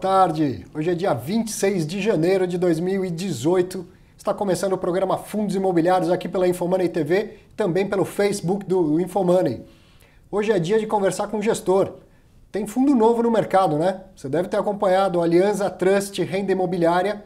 tarde. Hoje é dia 26 de janeiro de 2018. Está começando o programa Fundos Imobiliários aqui pela Infomoney TV, também pelo Facebook do Infomoney. Hoje é dia de conversar com o gestor. Tem fundo novo no mercado, né? Você deve ter acompanhado a Aliança Trust Renda Imobiliária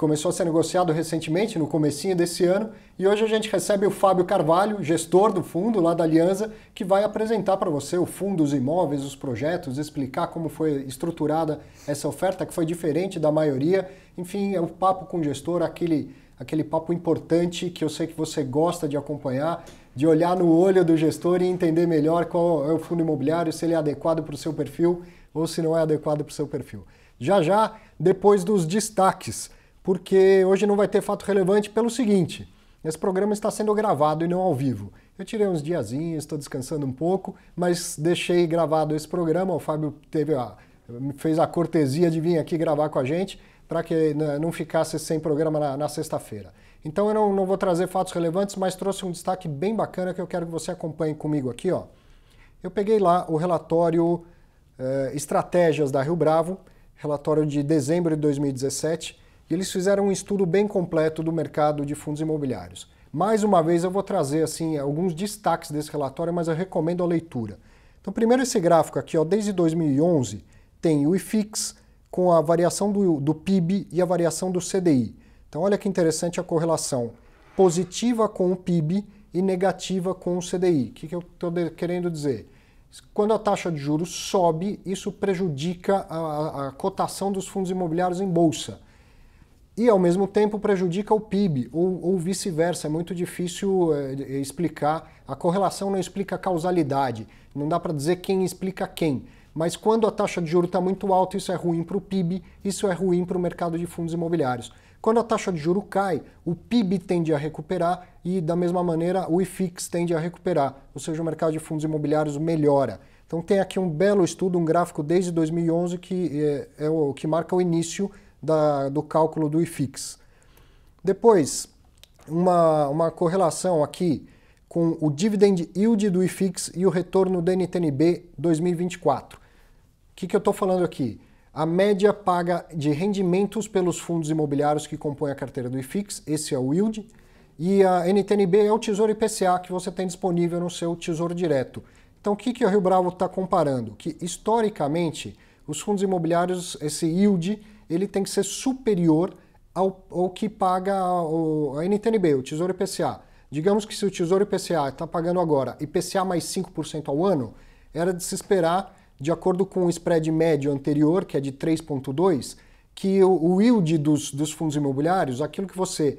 começou a ser negociado recentemente, no comecinho desse ano, e hoje a gente recebe o Fábio Carvalho, gestor do fundo lá da Aliança, que vai apresentar para você o fundo, os imóveis, os projetos, explicar como foi estruturada essa oferta, que foi diferente da maioria. Enfim, é um papo com o gestor, aquele, aquele papo importante que eu sei que você gosta de acompanhar, de olhar no olho do gestor e entender melhor qual é o fundo imobiliário, se ele é adequado para o seu perfil ou se não é adequado para o seu perfil. Já já, depois dos destaques porque hoje não vai ter fato relevante pelo seguinte: esse programa está sendo gravado e não ao vivo. Eu tirei uns diazinhos, estou descansando um pouco, mas deixei gravado esse programa. O Fábio teve a, fez a cortesia de vir aqui gravar com a gente para que né, não ficasse sem programa na, na sexta-feira. Então eu não, não vou trazer fatos relevantes, mas trouxe um destaque bem bacana que eu quero que você acompanhe comigo aqui. Ó. Eu peguei lá o relatório eh, Estratégias da Rio Bravo, relatório de dezembro de 2017, e eles fizeram um estudo bem completo do mercado de fundos imobiliários. Mais uma vez eu vou trazer assim alguns destaques desse relatório, mas eu recomendo a leitura. Então, primeiro esse gráfico aqui, ó, desde 2011 tem o IFIX com a variação do, do PIB e a variação do CDI. Então, olha que interessante a correlação positiva com o PIB e negativa com o CDI. O que, que eu estou querendo dizer? Quando a taxa de juros sobe, isso prejudica a, a cotação dos fundos imobiliários em bolsa e, ao mesmo tempo, prejudica o PIB, ou, ou vice-versa. É muito difícil é, explicar. A correlação não explica a causalidade. Não dá para dizer quem explica quem. Mas quando a taxa de juros está muito alta, isso é ruim para o PIB, isso é ruim para o mercado de fundos imobiliários. Quando a taxa de juro cai, o PIB tende a recuperar e, da mesma maneira, o IFIX tende a recuperar, ou seja, o mercado de fundos imobiliários melhora. Então tem aqui um belo estudo, um gráfico desde 2011 que é, é o que marca o início da, do cálculo do IFIX. Depois, uma, uma correlação aqui com o dividend yield do IFIX e o retorno do NTNB 2024. O que, que eu estou falando aqui? A média paga de rendimentos pelos fundos imobiliários que compõem a carteira do IFIX, esse é o yield, e a NTNB é o Tesouro IPCA que você tem disponível no seu Tesouro Direto. Então, o que, que o Rio Bravo está comparando? Que, historicamente, os fundos imobiliários, esse yield, ele tem que ser superior ao, ao que paga o, a NTNB, o Tesouro IPCA. Digamos que se o Tesouro IPCA está pagando agora IPCA mais 5% ao ano, era de se esperar, de acordo com o spread médio anterior, que é de 3,2%, que o, o yield dos, dos fundos imobiliários, aquilo que você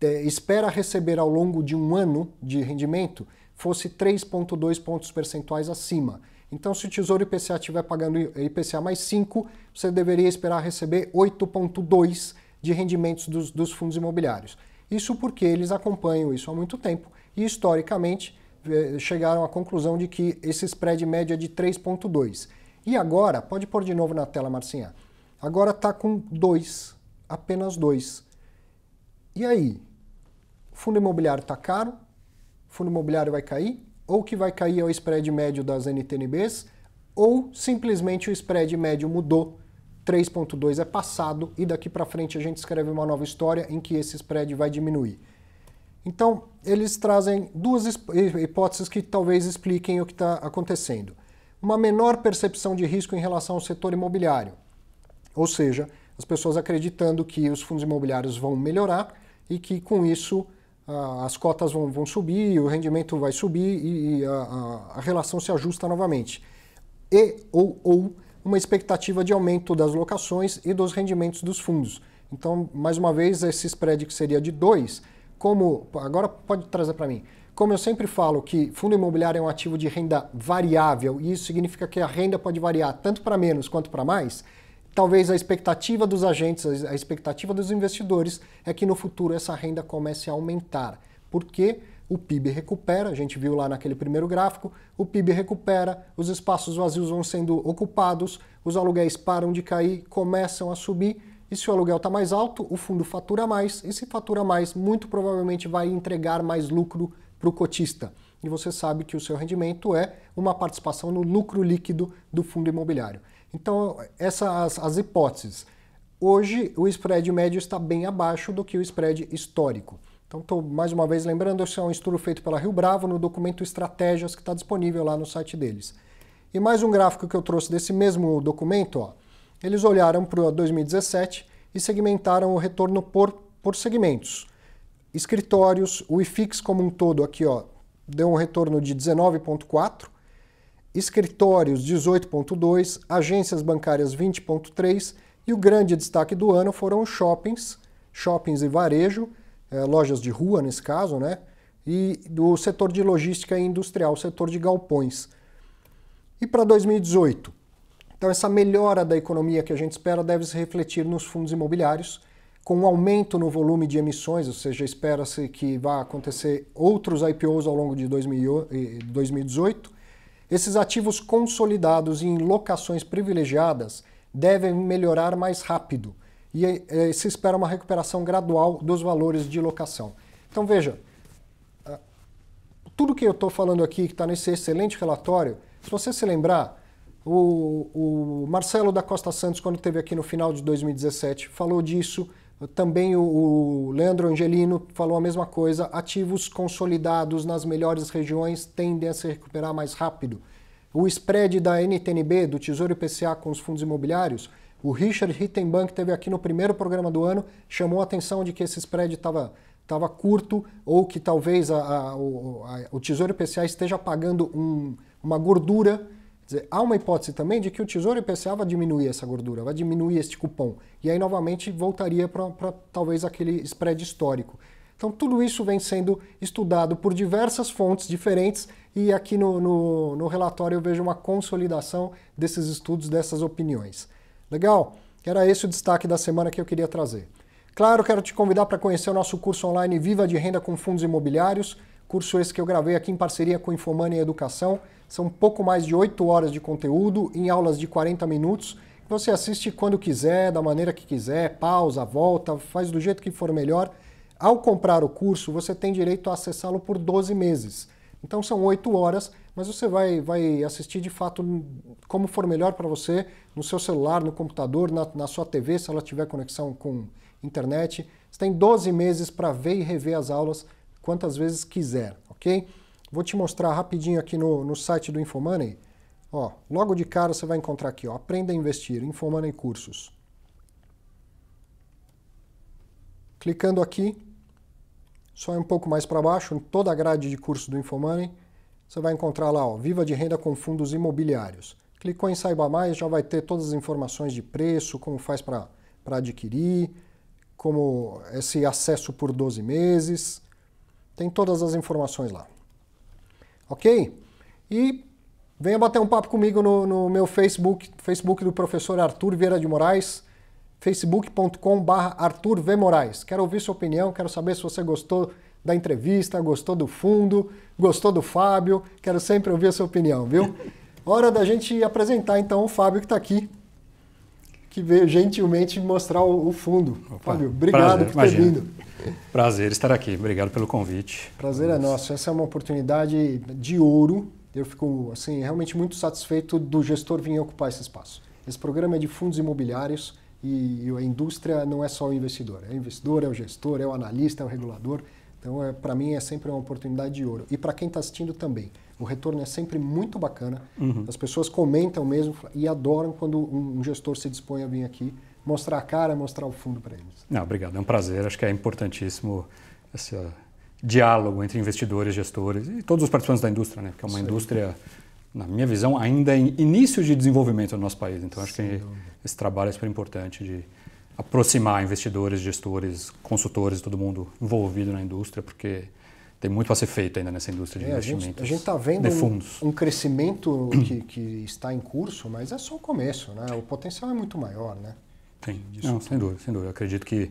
é, espera receber ao longo de um ano de rendimento, fosse 3,2 pontos percentuais acima. Então, se o Tesouro IPCA estiver pagando IPCA mais 5, você deveria esperar receber 8,2 de rendimentos dos, dos fundos imobiliários. Isso porque eles acompanham isso há muito tempo e, historicamente, eh, chegaram à conclusão de que esse spread médio é de 3,2. E agora, pode pôr de novo na tela, Marcinha, agora está com 2, apenas 2. E aí? O fundo imobiliário está caro? O fundo imobiliário vai cair? ou que vai cair o spread médio das NTNBs, ou simplesmente o spread médio mudou, 3.2 é passado e daqui para frente a gente escreve uma nova história em que esse spread vai diminuir. Então, eles trazem duas hipóteses que talvez expliquem o que está acontecendo. Uma menor percepção de risco em relação ao setor imobiliário, ou seja, as pessoas acreditando que os fundos imobiliários vão melhorar e que com isso as cotas vão, vão, subir, o rendimento vai subir e, e a, a, relação se ajusta novamente. E ou, ou uma expectativa de aumento das locações e dos rendimentos dos fundos. Então, mais uma vez, esse spread que seria de 2, como. Agora pode trazer para mim. Como eu sempre falo que fundo imobiliário é um ativo de renda variável, e isso significa que a renda pode variar tanto para menos quanto para mais, talvez a expectativa dos agentes, a expectativa dos investidores é que no futuro essa renda comece a aumentar. Porque o PIB recupera, a gente viu lá naquele primeiro gráfico, o PIB recupera, os espaços vazios vão sendo ocupados, os aluguéis param de cair, começam a subir. E se o aluguel está mais alto, o fundo fatura mais, e se fatura mais, muito provavelmente vai entregar mais lucro para o cotista. E você sabe que o seu rendimento é uma participação no lucro líquido do fundo imobiliário. Então, essas as, as hipóteses. Hoje, o spread médio está bem abaixo do que o spread histórico. Então, estou mais uma vez lembrando, esse é um estudo feito pela Rio Bravo no documento Estratégias, que está disponível lá no site deles. E mais um gráfico que eu trouxe desse mesmo documento, ó. eles olharam para 2017 e segmentaram o retorno por, por segmentos. Escritórios, o IFIX como um todo aqui ó, deu um retorno de 19,4%, escritórios 18,2, agências bancárias 20,3 e o grande destaque do ano foram os shoppings, shoppings e varejo, é, lojas de rua nesse caso, né? E do setor de logística e industrial, setor de galpões. E para 2018? Então, essa melhora da economia que a gente espera deve se refletir nos fundos imobiliários, com um aumento no volume de emissões, ou seja, espera-se que vá acontecer outros IPOs ao longo de 2018 esses ativos consolidados em locações privilegiadas devem melhorar mais rápido e eh, eh, se espera uma recuperação gradual dos valores de locação. Então veja, ah, tudo que eu estou falando aqui, que está nesse excelente relatório, se você se lembrar, o, o Marcelo da Costa Santos, quando esteve aqui no final de 2017, falou disso. Também o, o Leandro Angelino falou a mesma coisa. Ativos consolidados nas melhores regiões tendem a se recuperar mais rápido. O spread da NTNB, do Tesouro IPCA com os fundos imobiliários, o Richard Rittenbank teve aqui no primeiro programa do ano, chamou a atenção de que esse spread estava estava curto ou que talvez a, a, o, a, o Tesouro IPCA esteja pagando um, uma gordura Dizer, há uma hipótese também de que o Tesouro IPCA vai diminuir essa gordura, vai diminuir este cupom. E aí, novamente, voltaria para talvez aquele spread histórico. Então, tudo isso vem sendo estudado por diversas fontes diferentes e aqui no, no, no relatório eu vejo uma consolidação desses estudos, dessas opiniões. Legal? Era esse o destaque da semana que eu queria trazer. Claro, quero te convidar para conhecer o nosso curso online Viva de Renda com Fundos Imobiliários. Curso esse que eu gravei aqui em parceria com Infomania Educação. São pouco mais de 8 horas de conteúdo em aulas de 40 minutos. Você assiste quando quiser, da maneira que quiser, pausa, volta, faz do jeito que for melhor. Ao comprar o curso, você tem direito a acessá-lo por 12 meses. Então são 8 horas, mas você vai, vai assistir de fato como for melhor para você, no seu celular, no computador, na, na sua TV, se ela tiver conexão com internet. Você tem 12 meses para ver e rever as aulas quantas vezes quiser, ok? Vou te mostrar rapidinho aqui no, no site do Infomoney. Ó, logo de cara você vai encontrar aqui, ó, Aprenda a Investir, Infomoney Cursos. Clicando aqui, só é um pouco mais para baixo, em toda a grade de curso do Infomoney, você vai encontrar lá, ó, Viva de Renda com Fundos Imobiliários. Clicou em Saiba Mais, já vai ter todas as informações de preço, como faz para adquirir, como esse acesso por 12 meses, tem todas as informações lá. Ok? E venha bater um papo comigo no, no meu Facebook, Facebook do professor Arthur Vieira de Moraes, facebook.com.br Arthur V. Moraes. Quero ouvir sua opinião, quero saber se você gostou da entrevista, gostou do fundo, gostou do Fábio. Quero sempre ouvir a sua opinião, viu? Hora da gente apresentar então o Fábio que está aqui, que veio gentilmente mostrar o, o fundo. Opa, Fábio, obrigado prazer, por ter imagina. vindo. Prazer estar aqui. Obrigado pelo convite. Prazer é nosso. Essa é uma oportunidade de ouro. Eu fico assim realmente muito satisfeito do gestor vir ocupar esse espaço. Esse programa é de fundos imobiliários e a indústria não é só o investidor. É o investidor, é o gestor, é o analista, é o regulador. Então, é, para mim, é sempre uma oportunidade de ouro. E para quem está assistindo também. O retorno é sempre muito bacana. Uhum. As pessoas comentam mesmo e adoram quando um gestor se dispõe a vir aqui mostrar a cara, mostrar o fundo para eles. Não, obrigado, é um prazer. Acho que é importantíssimo esse diálogo entre investidores, gestores e todos os participantes da indústria, né? Porque é uma Sim. indústria, na minha visão, ainda em início de desenvolvimento no nosso país. Então, acho Sim. que esse trabalho é super importante de aproximar investidores, gestores, consultores, todo mundo envolvido na indústria, porque tem muito para ser feito ainda nessa indústria de é, investimentos. A gente está vendo um, um, crescimento que, que, está em curso, mas é só o começo, né? O potencial é muito maior, né? Tem. Não, sem dúvida, sem dúvida. Eu acredito que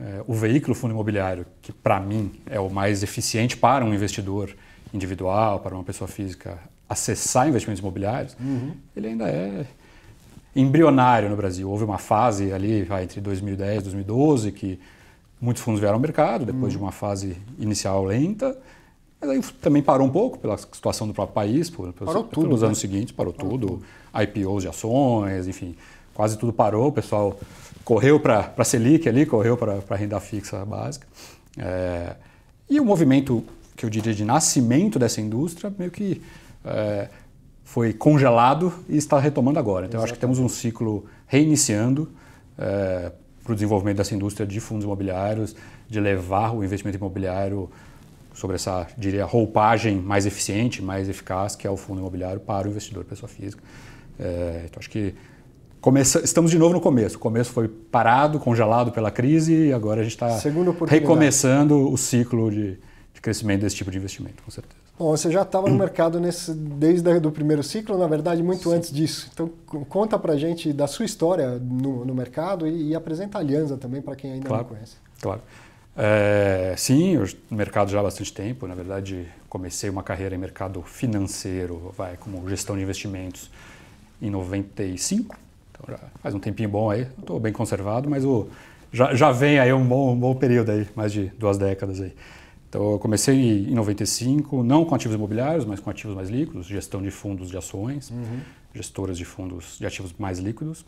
é, o veículo fundo imobiliário, que para mim é o mais eficiente para um investidor individual, para uma pessoa física acessar investimentos imobiliários, uhum. ele ainda é embrionário no Brasil. Houve uma fase ali entre 2010 e 2012 que muitos fundos vieram ao mercado, depois uhum. de uma fase inicial lenta, mas aí também parou um pouco pela situação do próprio país, por, pelos, parou tudo, pelos né? anos seguintes, parou, parou tudo, tudo, IPOs de ações, enfim, quase tudo parou, o pessoal correu para a Selic ali, correu para a renda fixa básica. É, e o movimento que eu diria de nascimento dessa indústria meio que é, foi congelado e está retomando agora. Então, acho que temos um ciclo reiniciando é, para o desenvolvimento dessa indústria de fundos imobiliários, de levar o investimento imobiliário sobre essa, diria, roupagem mais eficiente, mais eficaz, que é o fundo imobiliário para o investidor pessoa física. É, então, acho que Começa, estamos de novo no começo. O começo foi parado, congelado pela crise e agora a gente está recomeçando o ciclo de, de, crescimento desse tipo de investimento, com certeza. Bom, você já estava no mercado nesse, desde o primeiro ciclo, na verdade, muito Sim. antes disso. Então, conta para gente da sua história no, no mercado e, e, apresenta a Alianza também para quem ainda claro, não conhece. Claro. É, sim, no mercado já há bastante tempo. Na verdade, comecei uma carreira em mercado financeiro, vai como gestão de investimentos, em 95 faz um tempinho bom aí, estou bem conservado, mas o, já, já vem aí um bom, um bom período aí, mais de duas décadas aí. Então, eu comecei em 95, não com ativos imobiliários, mas com ativos mais líquidos, gestão de fundos de ações, uhum. gestoras de fundos de ativos mais líquidos,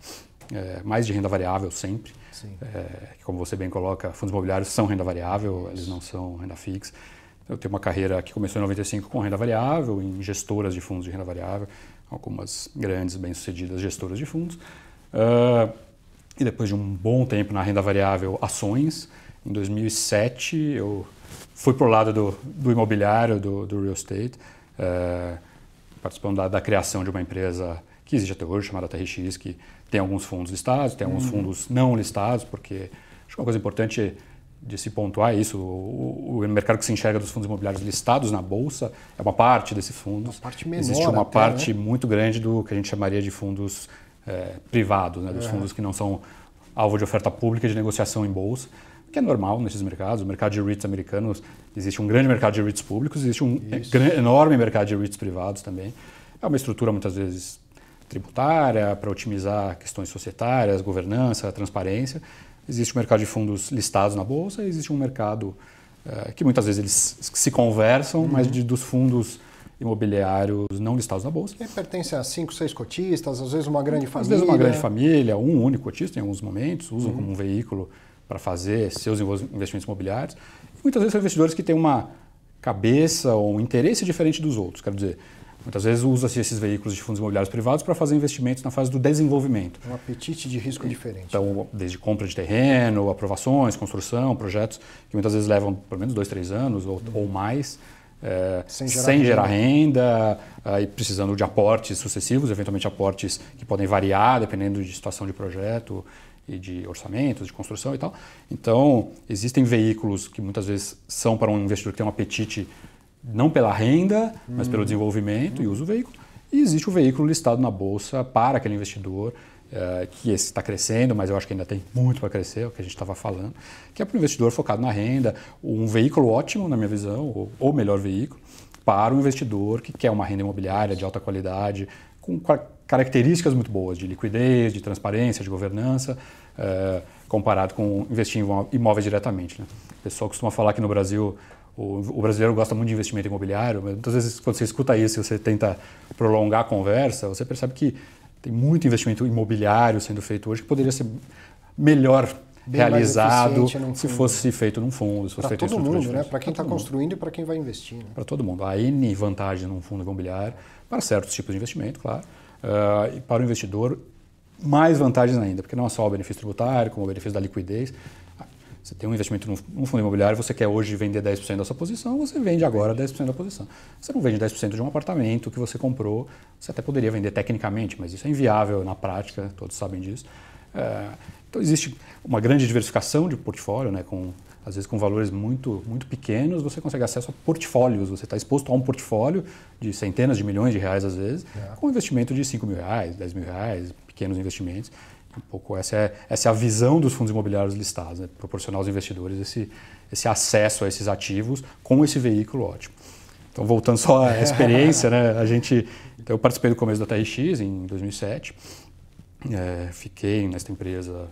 é, mais de renda variável sempre. É, como você bem coloca, fundos imobiliários são renda variável, eles não são renda fixa. Eu tenho uma carreira que começou em 95 com renda variável, em gestoras de fundos de renda variável, algumas grandes, bem-sucedidas gestoras de fundos. Uh, e depois de um bom tempo na renda variável, ações. Em 2007, eu fui para o lado do, do imobiliário, do, do, real estate, uh, participando da, da, criação de uma empresa que existe até hoje, chamada TRX, que tem alguns fundos listados, tem alguns uhum. fundos não listados, porque acho que uma coisa importante de se pontuar é isso, o, o, mercado que se enxerga dos fundos imobiliários listados na bolsa é uma parte desses fundos. Uma parte menor Existe uma até, parte né? muito grande do que a gente chamaria de fundos é, privados, né, dos uhum. fundos que não são alvo de oferta pública de negociação em bolsa, que é normal nesses mercados. O mercado de REITs americanos, existe um grande mercado de REITs públicos, existe um grande, enorme mercado de REITs privados também. É uma estrutura muitas vezes tributária para otimizar questões societárias, governança, transparência. Existe o um mercado de fundos listados na bolsa, existe um mercado uh, que muitas vezes eles se conversam, uhum. mas de, dos fundos imobiliários não listados na bolsa. E pertence a cinco, seis cotistas, às vezes uma grande às família. Às vezes uma grande família, um único cotista em alguns momentos, usam uhum. como um veículo para fazer seus investimentos imobiliários. Muitas vezes são investidores que têm uma cabeça ou um interesse diferente dos outros. Quero dizer, muitas vezes usa-se esses veículos de fundos imobiliários privados para fazer investimentos na fase do desenvolvimento. Um apetite de risco diferente. Então, desde compra de terreno, aprovações, construção, projetos que muitas vezes levam pelo menos dois, três anos ou, uhum. ou mais. É, sem gerar, sem gerar renda, renda e precisando de aportes sucessivos, eventualmente aportes que podem variar dependendo de situação de projeto e de orçamentos, de construção e tal. Então, existem veículos que muitas vezes são para um investidor que tem um apetite não pela renda, hum. mas pelo hum. desenvolvimento hum. e usa o veículo. E existe o veículo listado na bolsa para aquele investidor eh, que está crescendo, mas eu acho que ainda tem muito para crescer, é o que a gente estava falando, que é para o investidor focado na renda, um veículo ótimo, na minha visão, ou, ou melhor veículo, para o investidor que quer uma renda imobiliária de alta qualidade, com características muito boas de liquidez, de transparência, de governança, eh, comparado com investir em imóveis diretamente. Né? O pessoal costuma falar que no Brasil o, brasileiro gosta muito de investimento imobiliário, mas muitas vezes quando você escuta isso e você tenta prolongar a conversa, você percebe que tem muito investimento imobiliário sendo feito hoje que poderia ser melhor Bem realizado se fosse feito num fundo. Para né? tá todo mundo, né? para quem está construindo e para quem vai investir. Né? Para todo mundo. Há N vantagem num fundo imobiliário, para certos tipos de investimento, claro. Uh, e para o investidor, mais vantagens ainda, porque não é só o benefício tributário, como o benefício da liquidez, você tem um investimento num fundo imobiliário, você quer hoje vender 10% da sua posição, você vende agora 10% da posição. Você não vende 10% de um apartamento que você comprou, você até poderia vender tecnicamente, mas isso é inviável na prática, todos sabem disso. É, então existe uma grande diversificação de portfólio, né, com, às vezes com valores muito, muito pequenos, você consegue acesso a portfólios, você está exposto a um portfólio de centenas de milhões de reais às vezes, é. com investimento de 5 mil reais, 10 mil reais, pequenos investimentos. Um pouco essa é, essa é a visão dos fundos imobiliários listados, né? proporcionar aos investidores esse, esse acesso a esses ativos com esse veículo ótimo. Então, voltando só à experiência, né? a gente, então, eu participei do começo da TRX em 2007, é, fiquei nesta empresa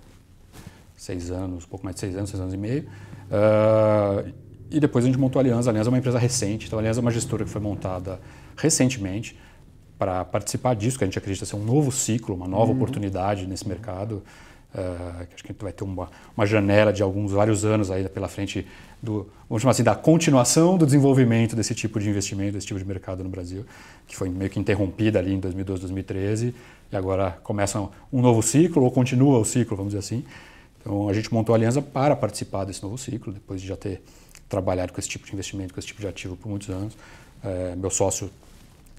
seis anos, pouco mais de seis anos, seis anos e meio, uh, e depois a gente montou a Aliança. A Aliança é uma empresa recente, então a Aliança é uma gestora que foi montada recentemente, para participar disso, que a gente acredita ser um novo ciclo, uma nova uhum. oportunidade nesse mercado. Uh, acho que a gente vai ter uma, uma janela de alguns vários anos aí pela frente do vamos chamar assim da continuação do desenvolvimento desse tipo de investimento desse tipo de mercado no Brasil que foi meio que interrompida ali em 2012 2013 e agora começa um, um novo ciclo ou continua o ciclo vamos dizer assim então a gente montou a aliança para participar desse novo ciclo depois de já ter trabalhado com esse tipo de investimento com esse tipo de ativo por muitos anos uh, meu sócio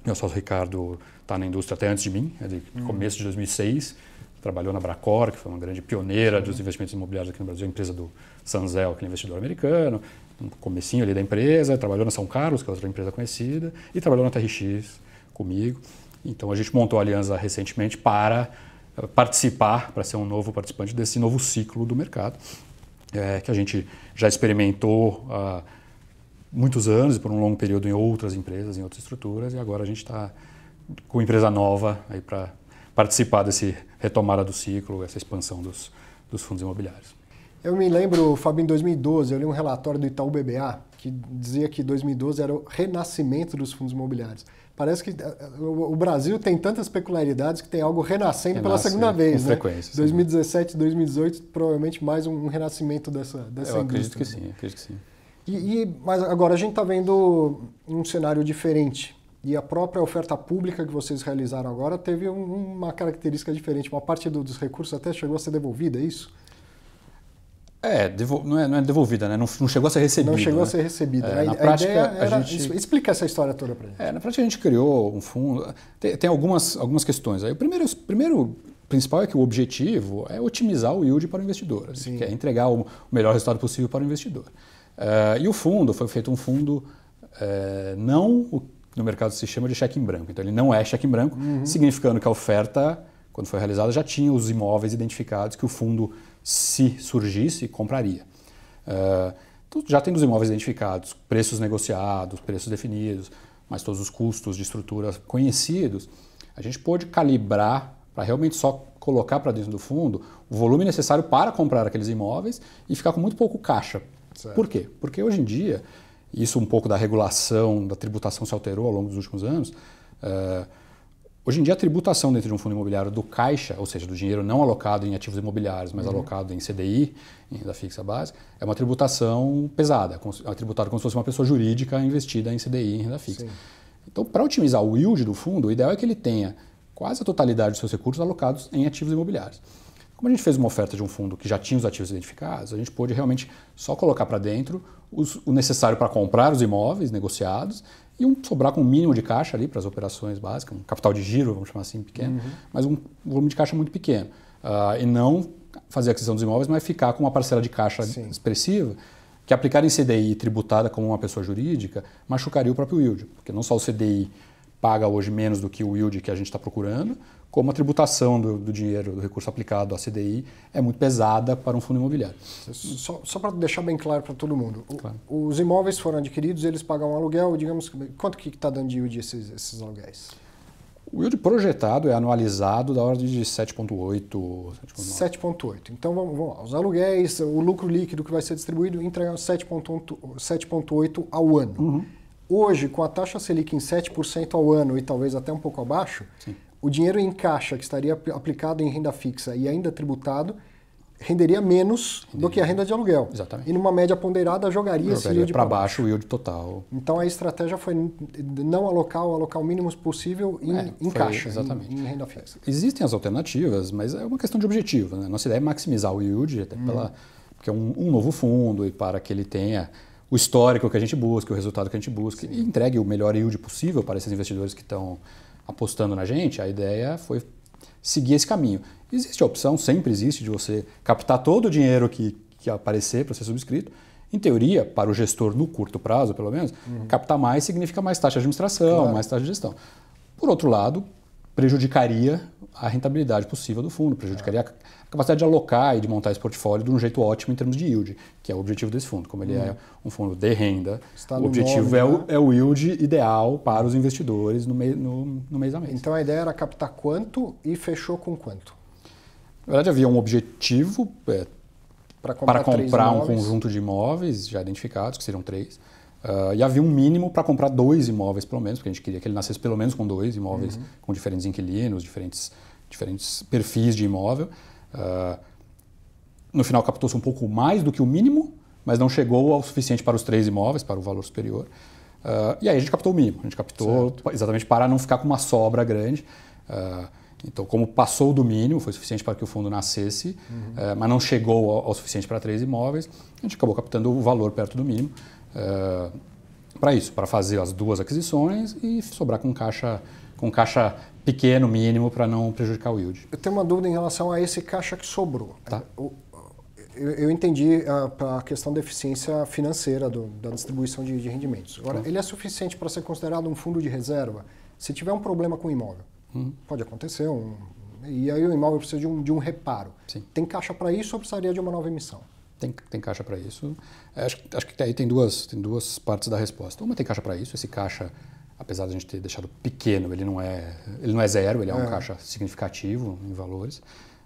meu sócio Ricardo está na indústria até antes de mim, é de uhum. começo de 2006. Trabalhou na Bracor, que foi uma grande pioneira uhum. dos investimentos imobiliários aqui no Brasil, empresa do Sanzel, que é um investidor americano. No comecinho ali da empresa, trabalhou na São Carlos, que é outra empresa conhecida, e trabalhou na TRX comigo. Então a gente montou a aliança recentemente para eh, participar, para ser um novo participante desse novo ciclo do mercado, é, que a gente já experimentou. Uh, muitos anos, e por um longo período em outras empresas, em outras estruturas, e agora a gente está com empresa nova aí para participar desse retomada do ciclo, essa expansão dos, dos fundos imobiliários. Eu me lembro, Fábio, em 2012, eu li um relatório do Itaú BBA que dizia que 2012 era o renascimento dos fundos imobiliários. Parece que eh, eh, o Brasil tem tantas peculiaridades que tem algo renascendo Renasce pela segunda vez, né? Frequência, 2017, 2018, provavelmente mais um renascimento dessa, dessa eu indústria. Acredito que sim, acredito que sim. E, e, mas agora a gente está vendo um cenário diferente. E a própria oferta pública que vocês realizaram agora teve um, uma característica diferente. Uma parte do, dos recursos até chegou a ser devolvida, é isso? É, não é, não é devolvida, né? não, não chegou a ser recebida. Não chegou né? a ser recebida. É, a, né? na a prática, era... a gente... Explica essa história toda para gente. É, na prática, a gente criou um fundo. Tem, tem algumas, algumas questões. Aí. O primeiro, o primeiro principal é que o objetivo é otimizar o yield para o investidor. Né? Que é entregar o melhor resultado possível para o investidor. Uh, e o fundo, foi feito um fundo uh, não o, no mercado se chama de cheque em branco. Então ele não é cheque em branco, uhum. significando que a oferta, quando foi realizada, já tinha os imóveis identificados que o fundo, se surgisse, compraria. Uh, então, já tem os imóveis identificados, preços negociados, preços definidos, mas todos os custos de estrutura conhecidos. A gente pôde calibrar para realmente só colocar para dentro do fundo o volume necessário para comprar aqueles imóveis e ficar com muito pouco caixa Certo. Por quê? Porque hoje em dia, isso um pouco da regulação, da tributação se alterou ao longo dos últimos anos. Uh, hoje em dia, a tributação dentro de um fundo imobiliário do caixa, ou seja, do dinheiro não alocado em ativos imobiliários, mas uhum. alocado em CDI, em renda fixa básica, é uma tributação pesada, é tributada como se fosse uma pessoa jurídica investida em CDI, em renda fixa. Sim. Então, para otimizar o yield do fundo, o ideal é que ele tenha quase a totalidade dos seus recursos alocados em ativos imobiliários. Como a gente fez uma oferta de um fundo que já tinha os ativos identificados, a gente pôde realmente só colocar para dentro os, o necessário para comprar os imóveis negociados e um sobrar com um mínimo de caixa ali para as operações básicas, um capital de giro, vamos chamar assim, pequeno, uhum. mas um volume de caixa muito pequeno. Uh, e não fazer a aquisição dos imóveis, mas ficar com uma parcela de caixa Sim. expressiva que aplicar em CDI tributada como uma pessoa jurídica machucaria o próprio yield, porque não só o CDI paga hoje menos do que o yield que a gente está procurando, como a tributação do, do, dinheiro, do recurso aplicado à CDI, é muito pesada para um fundo imobiliário. Só, só para deixar bem claro para todo mundo, o, claro. os imóveis foram adquiridos, eles pagam um aluguel, digamos, quanto que está dando de yield esses, esses aluguéis? O yield projetado é anualizado da ordem de 7,8. 7,8. Então vamos, vamos, lá. Os aluguéis, o lucro líquido que vai ser distribuído entregam 7,8 ao ano. Uhum. Hoje, com a taxa Selic em 7% ao ano e talvez até um pouco abaixo, Sim. o dinheiro em caixa que estaria aplicado em renda fixa e ainda tributado renderia menos renderia. do que a renda de aluguel. Exatamente. E numa média ponderada jogaria, jogaria esse yield para baixo, o yield total. Então a estratégia foi não alocar alocar o mínimo possível em, é, em caixa, exatamente. Em, em, renda fixa. Existem as alternativas, mas é uma questão de objetivo. Né? Nossa ideia é maximizar o yield, até hum. pela, porque é um, um novo fundo e para que ele tenha o histórico que a gente busca, o resultado que a gente busca Sim. e entregue o melhor yield possível para esses investidores que estão apostando na gente. A ideia foi seguir esse caminho. Existe a opção, sempre existe, de você captar todo o dinheiro que, que aparecer para ser subscrito. Em teoria, para o gestor no curto prazo, pelo menos, uhum. captar mais significa mais taxa de administração, claro. mais taxa de gestão. Por outro lado, prejudicaria a rentabilidade possível do fundo, prejudicaria é. A capacidade de alocar e de montar esse portfólio de um jeito ótimo em termos de yield, que é o objetivo desse fundo. Como ele hum. é um fundo de renda, Está o objetivo nome, é, o, né? é o yield ideal para os investidores no, mei, no, no mês a mês. Então a ideia era captar quanto e fechou com quanto? Na verdade, havia um objetivo é, para comprar, comprar um conjunto de imóveis já identificados, que seriam três. Uh, e havia um mínimo para comprar dois imóveis, pelo menos, porque a gente queria que ele nascesse pelo menos com dois imóveis, uhum. com diferentes inquilinos, diferentes, diferentes perfis de imóvel. Ah, no final captou-se um pouco mais do que o mínimo, mas não chegou ao suficiente para os três imóveis, para o valor superior. Uh, e aí a gente captou o mínimo, a gente captou certo. exatamente para não ficar com uma sobra grande. Uh, então, como passou do mínimo, foi suficiente para que o fundo nascesse, uhum. mas não chegou ao, ao, suficiente para três imóveis, a gente acabou captando o valor perto do mínimo para isso, para fazer as duas aquisições e sobrar com caixa, com caixa pequeno, mínimo, para não prejudicar o yield. Eu tenho uma dúvida em relação a esse caixa que sobrou. Tá. Eu, eu entendi a, a, questão da eficiência financeira do, da distribuição de, de rendimentos. Agora, tá. ele é suficiente para ser considerado um fundo de reserva se tiver um problema com o imóvel? Hum. Pode acontecer, um, e aí o imóvel precisa de um, de um reparo. Sim. Tem caixa para isso ou precisaria de uma nova emissão? Tem, tem caixa para isso. É, acho, acho que aí tem duas, tem duas partes da resposta. Uma tem caixa para isso, esse caixa apesar de a gente ter deixado pequeno, ele não é, ele não é zero, ele é, é. um caixa significativo em valores,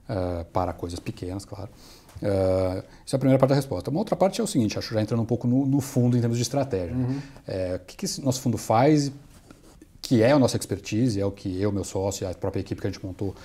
uh, para coisas pequenas, claro. Uh, isso é a primeira parte da resposta. Uma outra parte é o seguinte, acho já entrando um pouco no, no fundo em termos de estratégia. Uhum. Né? É, o que, que esse nosso fundo faz, que é a nossa expertise, é o que eu, meu sócio e a própria equipe que a gente montou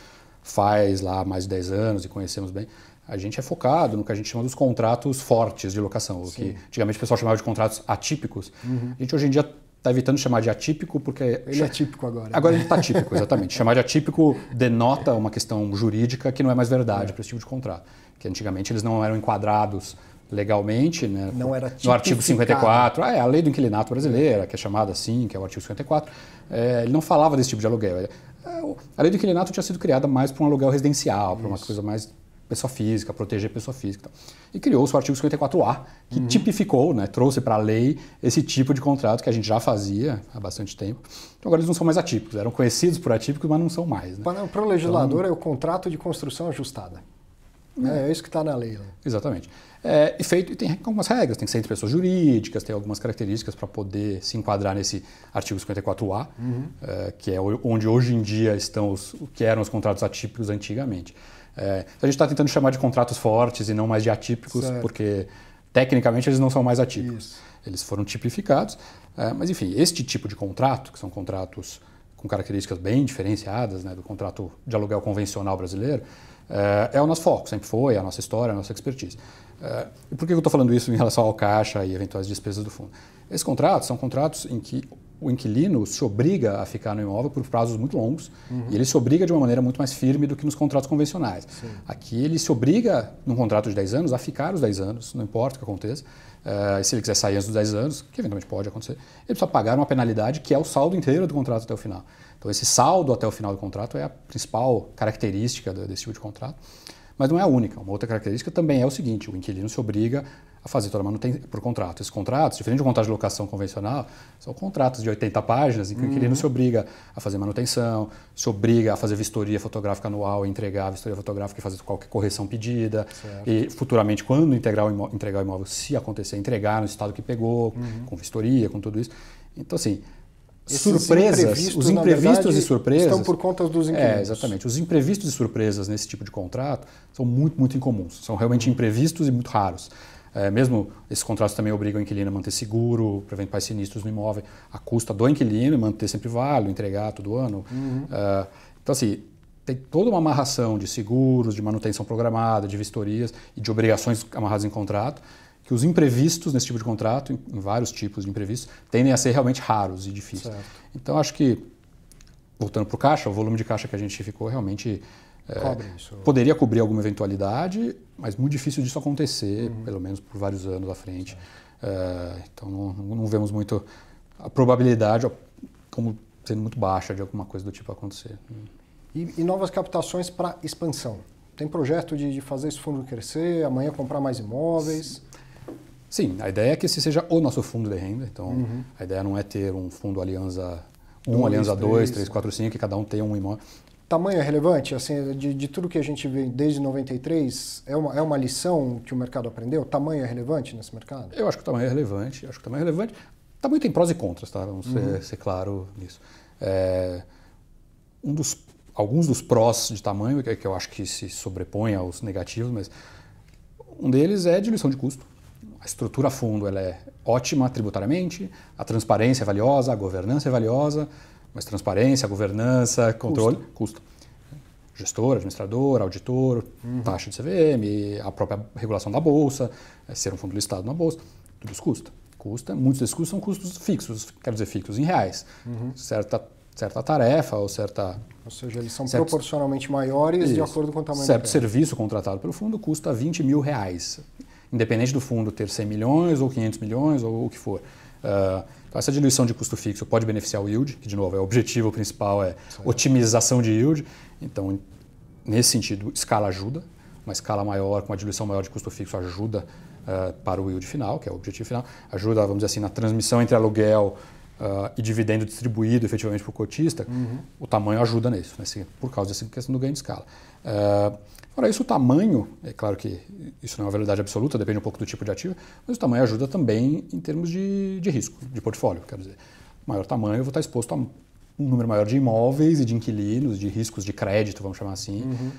faz lá há mais de 10 anos e conhecemos bem. A gente é focado no que a gente chama dos contratos fortes de locação, Sim. o que antigamente o pessoal chamava de contratos atípicos. Uhum. A gente hoje em dia está evitando chamar de atípico, porque. Ele é atípico agora. Agora né? ele está atípico exatamente. chamar de atípico denota uma questão jurídica que não é mais verdade é. para esse tipo de contrato. Que antigamente eles não eram enquadrados legalmente, né? Não era No artigo 54, ah, é a lei do inquilinato brasileira, que é chamada assim, que é o artigo 54, é, ele não falava desse tipo de aluguel. É, a lei do inquilinato tinha sido criada mais para um aluguel residencial, para uma coisa mais pessoa física, proteger pessoa física. E, e criou-se o artigo 54A, que uhum. tipificou, né, trouxe para a lei esse tipo de contrato que a gente já fazia há bastante tempo. Então agora eles não são mais atípicos, eram conhecidos por atípicos, mas não são mais. Né? Para o legislador então, é o contrato de construção ajustada. É, é, é isso que está na lei. Né? Exatamente. É, e, feito, e tem algumas regras, tem que ser entre pessoas jurídicas, tem algumas características para poder se enquadrar nesse artigo 54A, uhum. é, que é onde hoje em dia estão os, que eram os contratos atípicos antigamente. É, então, a gente está tentando chamar de contratos fortes e não mais de atípicos, certo. porque tecnicamente eles não são mais atípicos. Isso. Eles foram tipificados, é, mas enfim, este tipo de contrato, que são contratos com características bem diferenciadas né, do contrato de aluguel convencional brasileiro, é, é, o nosso foco, sempre foi, é a nossa história, é a nossa expertise. É, e por que eu estou falando isso em relação ao caixa e eventuais despesas do fundo? Esses contratos são contratos em que o inquilino se obriga a ficar no imóvel por prazos muito longos uhum. e ele se obriga de uma maneira muito mais firme do que nos contratos convencionais. Sim. Aqui ele se obriga, num contrato de 10 anos, a ficar os 10 anos, não importa o que aconteça. Uh, se ele quiser sair antes dos 10 anos, que eventualmente pode acontecer, ele precisa pagar uma penalidade que é o saldo inteiro do contrato até o final. Então, esse saldo até o final do contrato é a principal característica desse tipo de contrato. Mas não é a única. Uma outra característica também é o seguinte: o inquilino se obriga a fazer toda a manutenção por contrato. Esses contratos, diferente de um contrato de locação convencional, são contratos de 80 páginas em que uhum. o inquilino uhum. se obriga a fazer manutenção, se obriga a fazer vistoria fotográfica anual, entregar a vistoria fotográfica e fazer qualquer correção pedida. Certo. E futuramente, quando integrar o entregar o imóvel, se acontecer, entregar no estado que pegou, uhum. com vistoria, com tudo isso. Então, assim, esses surpresas, imprevistos, os imprevistos verdade, e surpresas estão por conta dos é, inquilinos. É, exatamente. Os imprevistos e surpresas nesse tipo de contrato são muito, muito incomuns. São realmente imprevistos e muito raros. É, mesmo esses contratos também obrigam o inquilino a manter seguro para eventuais sinistros no imóvel, a custa do inquilino, é manter sempre válido, entregar todo ano. Uhum. Uh, então, assim, tem toda uma amarração de seguros, de manutenção programada, de vistorias e de obrigações amarradas em contrato, que os imprevistos nesse tipo de contrato, em, em vários tipos de imprevistos, tendem a ser realmente raros e difíceis. Certo. Então, acho que, voltando para o caixa, o volume de caixa que a gente ficou realmente é, Cobre isso. Poderia cobrir alguma eventualidade, mas muito difícil disso acontecer, uhum. pelo menos por vários anos à frente. É, então não, não vemos muito a probabilidade como sendo muito baixa de alguma coisa do tipo acontecer. E, e novas captações para expansão? Tem projeto de, de, fazer esse fundo crescer, amanhã comprar mais imóveis? Sim, a ideia é que esse seja o nosso fundo de renda. Então, uhum. a ideia não é ter um fundo Aliança 1, um, Aliança 2, 3, 4, 5, que cada um tem um imóvel. Tamanho é relevante? Assim, de, de tudo que a gente vê desde 93, é uma, é uma lição que o mercado aprendeu? Tamanho é relevante nesse mercado? Eu acho que o tamanho é relevante. Acho que o tamanho é relevante. Tamanho tá tem prós e contras, tá? Vamos uhum. ser, ser claro nisso. É, um dos, alguns dos prós de tamanho, que, que eu acho que se sobrepõe aos negativos, mas um deles é diluição de custo. A estrutura a fundo ela é ótima tributariamente, a transparência é valiosa, a governança é valiosa, mas transparência, governança, controle, custo. custo. Gestor, administrador, auditor, uhum. taxa de CVM, a própria regulação da bolsa, eh, ser um fundo listado na bolsa, tudo isso custa. Custa, muitos desses custos são custos fixos, quero dizer, fixos em reais. Uhum. Certa certa tarefa ou certa. Ou seja, eles são proporcionalmente maiores isso, de acordo com o tamanho Certo serviço contratado pelo fundo custa 20 mil reais, independente do fundo ter 100 milhões ou 500 milhões ou o que for. Uh, então, essa diluição de custo fixo pode beneficiar o yield, que, de novo, é o objetivo principal, é Sim. otimização de yield. Então, nesse sentido, escala ajuda. Uma escala maior, com uma diluição maior de custo fixo, ajuda uh, para o yield final, que é o objetivo final. Ajuda, vamos dizer assim, na transmissão entre aluguel uh, e dividendo distribuído efetivamente para o cotista, uhum. o tamanho ajuda nisso, nesse, por causa dessa questão do ganho de escala. Uh, fora isso, o tamanho, é claro que isso não é uma verdade absoluta, depende um pouco do tipo de ativo, mas o tamanho ajuda também em termos de, de risco, de portfólio, quero dizer. Maior tamanho, eu vou estar exposto a um número maior de imóveis e de inquilinos, de riscos de crédito, vamos chamar assim, uhum.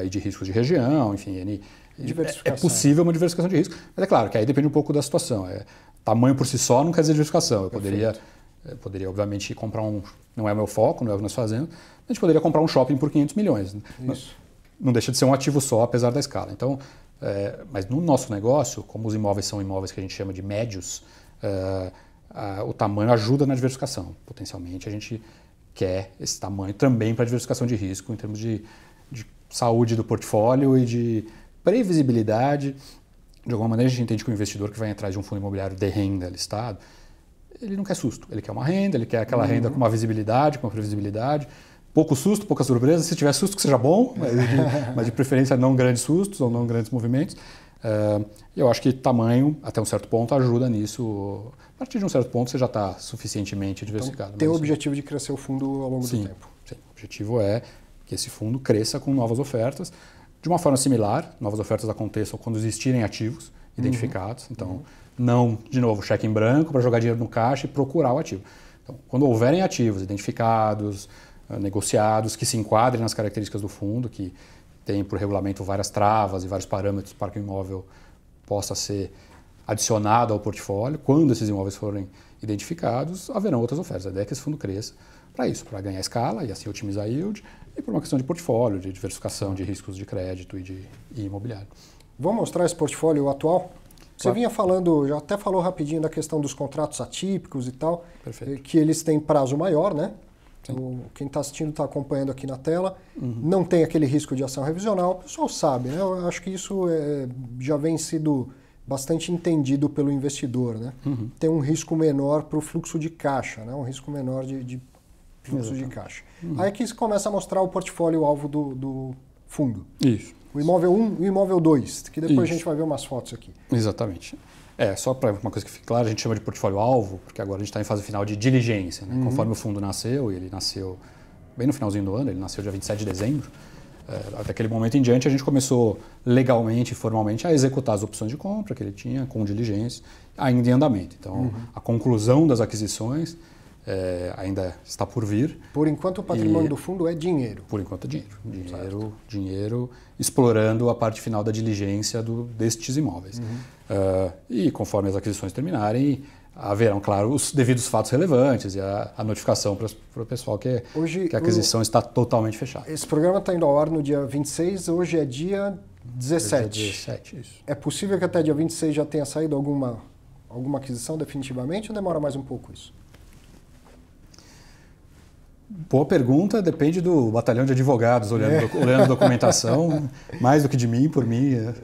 uh, e de riscos de região, enfim, N, é, é possível uma diversificação de risco, mas é claro que aí depende um pouco da situação. É, tamanho por si só não quer dizer diversificação. Eu Perfeito. poderia eu poderia, obviamente, comprar um. Não é o meu foco, não é o que nós fazemos. A gente poderia comprar um shopping por 500 milhões. Né? Isso. Não, não deixa de ser um ativo só, apesar da escala. Então, é, mas no nosso negócio, como os imóveis são imóveis que a gente chama de médios, é, a, o tamanho ajuda na diversificação. Potencialmente, a gente quer esse tamanho também para diversificação de risco, em termos de, de saúde do portfólio e de previsibilidade. De alguma maneira, a gente entende que o investidor que vai entrar de um fundo imobiliário de renda listado, ele não quer susto, ele quer uma renda, ele quer aquela uhum. renda com uma visibilidade, com uma previsibilidade. Pouco susto, pouca surpresa. Se tiver susto, que seja bom, mas de, mas de preferência não grandes sustos ou não grandes movimentos. Uh, eu acho que tamanho, até um certo ponto, ajuda nisso. A partir de um certo ponto, você já está suficientemente então, diversificado. Então, tem o objetivo de crescer o fundo ao longo sim, do tempo. Sim, o objetivo é que esse fundo cresça com novas ofertas. De uma forma similar, novas ofertas aconteçam quando existirem ativos uhum. identificados. Uhum. Então, uhum não, de novo, cheque em branco para jogar dinheiro no caixa e procurar o ativo. Então, quando houverem ativos identificados, ah, negociados, que se enquadrem nas características do fundo, que tem por regulamento várias travas e vários parâmetros para que o imóvel possa ser adicionado ao portfólio, quando esses imóveis forem identificados, haverão outras ofertas. A ideia é que esse fundo cresça para isso, para ganhar escala e assim otimizar a yield, e por uma questão de portfólio, de diversificação de riscos de crédito e de e imobiliário. Vamos mostrar esse portfólio atual? Você vinha falando, já até falou rapidinho da questão dos contratos atípicos e tal, Perfeito. Eh, que eles têm prazo maior, né? quem está assistindo está acompanhando aqui na tela, uhum. não tem aquele risco de ação revisional, o pessoal sabe, né? Eu acho que isso é, já vem sido bastante entendido pelo investidor, né? Uhum. Tem um risco menor para o fluxo de caixa, né? Um risco menor de, de fluxo de caixa. Uhum. Aí que se começa a mostrar o portfólio-alvo do, do fundo. Isso o imóvel 1 e o imóvel 2, que depois Isso. a gente vai ver umas fotos aqui. Exatamente. É, só para uma coisa que fique clara, a gente chama de portfólio-alvo, porque agora a gente está em fase final de diligência. Né? Uhum. Conforme o fundo nasceu, e ele nasceu bem no finalzinho do ano, ele nasceu dia 27 de dezembro, é, até aquele momento em diante a gente começou legalmente e formalmente a executar as opções de compra que ele tinha, com diligência, ainda em andamento. Então, uhum. a conclusão das aquisições é, ainda está por vir. Por enquanto, o patrimônio e, do fundo é dinheiro. Por enquanto, é dinheiro. Dinheiro, certo. dinheiro explorando a parte final da diligência do, destes imóveis. Uhum. Uh, e conforme as aquisições terminarem, haverão, claro, os devidos fatos relevantes e a, a notificação para o pessoal que, é, hoje, que a aquisição o, está totalmente fechada. Esse programa está indo ao ar no dia 26, hoje é dia 17. Hoje é, 17 isso. é possível que até dia 26 já tenha saído alguma, alguma aquisição definitivamente ou demora mais um pouco isso? Boa pergunta, depende do batalhão de advogados olhando, é. olhando documentação, mais do que de mim, por mim. É,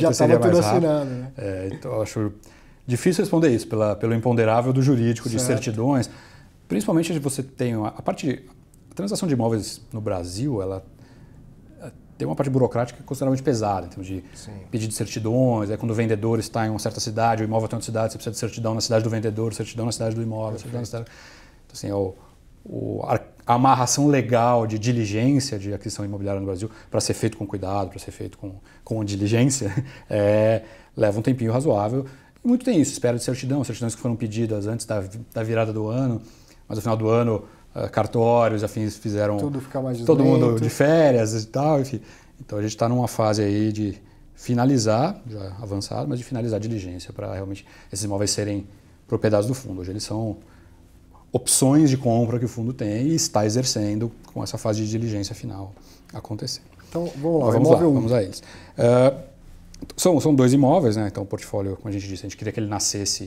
Já estava é tudo assinado. Né? É, então, acho difícil responder isso, pela, pelo imponderável do jurídico, certo. de certidões. Principalmente você tem a, a parte. A transação de imóveis no Brasil, ela é, tem uma parte burocrática consideravelmente pesada, em termos de Sim. de certidões, é quando o vendedor está em uma certa cidade, o imóvel está em outra cidade, você precisa de certidão na cidade do vendedor, certidão na cidade do imóvel, Perfeito. certidão na cidade. Então, assim, é o o, a amarração legal de diligência de aquisição imobiliária no Brasil, para ser feito com cuidado, para ser feito com, com diligência, é, leva um tempinho razoável. muito tem isso, espera de certidão, certidões que foram pedidas antes da, da virada do ano, mas no final do ano, é, cartórios, afins fizeram Tudo fica mais todo lento. mundo de férias e tal, enfim. Então a gente está numa fase aí de finalizar, já avançado, mas de finalizar a diligência para realmente esses imóveis serem propriedades do fundo. Hoje eles são opções de compra que o fundo tem e está exercendo com essa fase de diligência final acontecer. Então, vamos lá, vamos, lá vamos a eles. Uh, são, são dois imóveis, né? Então, o portfólio, como a gente disse, a gente queria que ele nascesse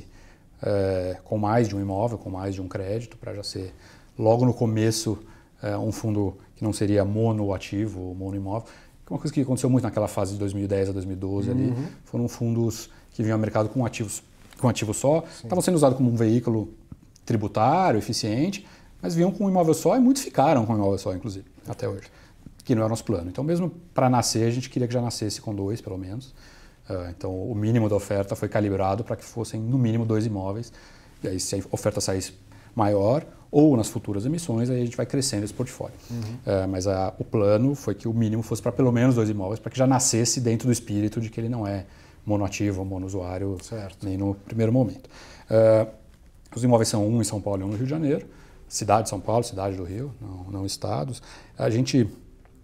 uh, com mais de um imóvel, com mais de um crédito, para já ser logo no começo uh, um fundo que não seria monoativo ou monoimóvel. É uma coisa que aconteceu muito naquela fase de 2010 a 2012 uhum. ali, foram fundos que vinham ao mercado com ativos com ativo só, estavam sendo usados como um veículo tributário, eficiente, mas vinham com um imóvel só e muitos ficaram com um imóvel só, inclusive, até hoje, que não era nosso plano. Então, mesmo para nascer, a gente queria que já nascesse com dois, pelo menos. Ah, então, o mínimo da oferta foi calibrado para que fossem, no mínimo, dois imóveis. E aí, se a oferta saísse maior ou nas futuras emissões, aí a gente vai crescendo esse portfólio. Uhum. Ah, mas a, o plano foi que o mínimo fosse para pelo menos dois imóveis, para que já nascesse dentro do espírito de que ele não é monoativo, monusuário, certo. nem no primeiro momento. Uh, os imóveis são um em São Paulo e um no Rio de Janeiro, cidade de São Paulo, cidade do Rio, não, não estados. A gente